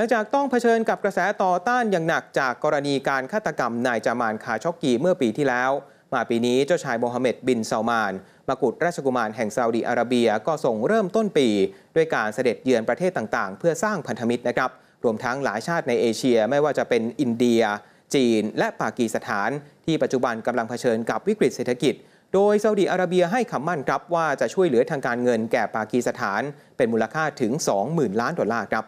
หลังจากต้องเผชิญกับกระแสต่อต้านอย่างหนักจากกรณีการฆาตกรรมนายจามานคาช็อกกีเมื่อปีที่แล้ว มาปีนี้เจ้าชายโมฮัมเหม็ดบินซาลมานมากุฎราชกุมารแห่งซาอุดีอาระเบียก็ส่งเริ่มต้นปีด้วยการเสด็จเยือนประเทศต่างๆ เพื่อสร้างพันธมิตรนะครับ รวมทั้งหลายชาติในเอเชียไม่ว่าจะเป็นอินเดีย จีน และปากีสถานที่ปัจจุบันกำลังเผชิญกับวิกฤตเศรษฐกิจ โดยซาอุดีอาระเบียให้คำมั่นครับว่าจะช่วยเหลือทางการเงินแก่ปากีสถาน เป็นมูลค่าถึง20,000 ล้านดอลลาร์ครับ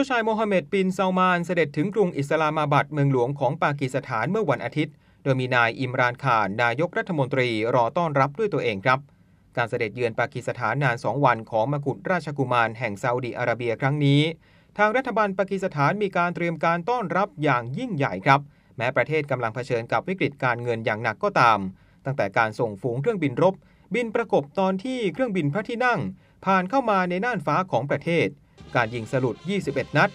จ้าชายโมฮัมเหม็ดบินซาลมานเสด็จถึงกรุงอิสลามาบัดเมืองหลวงของปากีสถานเมื่อวันอาทิตย์ โดยมีนายอิมรานข่านนายกรัฐมนตรีรอต้อนรับด้วยตัวเองครับ การเสด็จเยือนปากีสถานนานสองวันของมกุฎราชกุมารแห่งซาอุดีอาระเบียครั้งนี้ ทางรัฐบาลปากีสถานมีการเตรียมการต้อนรับอย่างยิ่งใหญ่ครับ แม้ประเทศกำลังเผชิญกับวิกฤตการเงินอย่างหนักก็ตาม ตั้งแต่การส่งฝูงเครื่องบินรบ บินประกบตอนที่เครื่องบินพระที่นั่ง ผ่านเข้ามาในน่านฟ้าของประเทศการยิงสลุด 21 นัด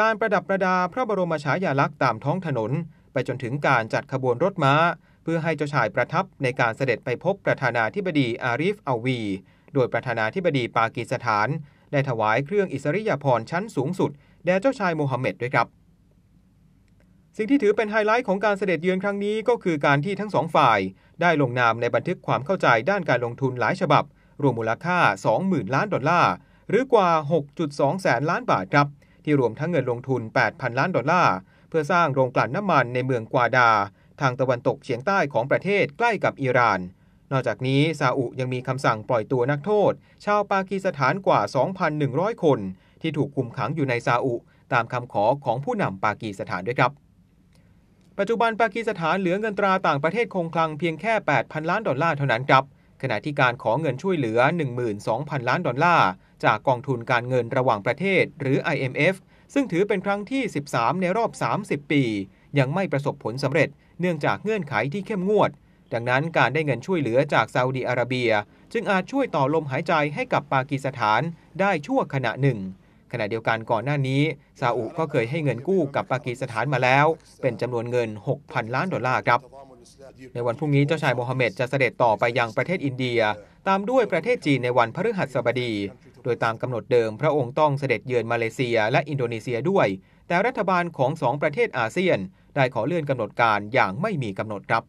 การประดับประดาพระบรมฉายาลักษณ์ตามท้องถนน ไปจนถึงการจัดขบวนรถม้า เพื่อให้เจ้าชายประทับในการเสด็จไปพบประธานาธิบดีอาริฟอาวี โดยประธานาธิบดีปากีสถานได้ถวายเครื่องอิสริยาภรณ์ชั้นสูงสุด แด่เจ้าชายโมฮัมเหม็ดด้วยครับ สิ่งที่ถือเป็นไฮไลท์ของการเสด็จเยือนครั้งนี้ก็คือการที่ทั้งสองฝ่าย ได้ลงนามในบันทึกความเข้าใจด้านการลงทุนหลายฉบับรวมมูลค่า 20,000 ล้านดอลลาร์หรือกว่า 6.2 แสนล้านบาทครับที่รวมทั้งเงินลงทุน 8,000 ล้านดอลลาร์เพื่อสร้างโรงกลั่นน้ำมันในเมืองกวาดา ทางตะวันตกเฉียงใต้ของประเทศใกล้กับอิหร่าน นอกจากนี้ ซาอุยังมีคำสั่งปล่อยตัวนักโทษชาวปากีสถานกว่า 2,100 คน ที่ถูกคุมขังอยู่ในซาอุ ตามคำขอของผู้นำปากีสถานด้วยครับ ปัจจุบันปากีสถานเหลือเงินตราต่างประเทศคงคลังเพียงแค่ 8,000 ล้านดอลลาร์เท่านั้นครับขณะที่การขอเงินช่วยเหลือ 12,000 ล้านดอลลาร์จากกองทุนการเงินระหว่างประเทศ หรือ IMF ซึ่งถือเป็นครั้งที่ 13 ในรอบ 30 ปี ยังไม่ประสบผลสำเร็จ เนื่องจากเงื่อนไขที่เข้มงวด ดังนั้นการได้เงินช่วยเหลือจากซาอุดีอาระเบีย จึงอาจช่วยต่อลมหายใจให้กับปากีสถานได้ชั่วขณะหนึ่ง ขณะเดียวกันก่อนหน้านี้ซาอุก็เคยให้เงินกู้กับปากีสถานมาแล้ว เป็นจำนวนเงิน6,000ล้านดอลลาร์ครับในวันพรุ่งนี้เจ้าชายโมฮัมเหม็ดจะเสด็จต่อไปยังประเทศอินเดีย ตามด้วยประเทศจีนในวันพฤหัสบดี โดยตามกำหนดเดิมพระองค์ต้องเสด็จเยือนมาเลเซียและอินโดนีเซียด้วย แต่รัฐบาลของสองประเทศอาเซียนได้ขอเลื่อนกำหนดการอย่างไม่มีกำหนดครับ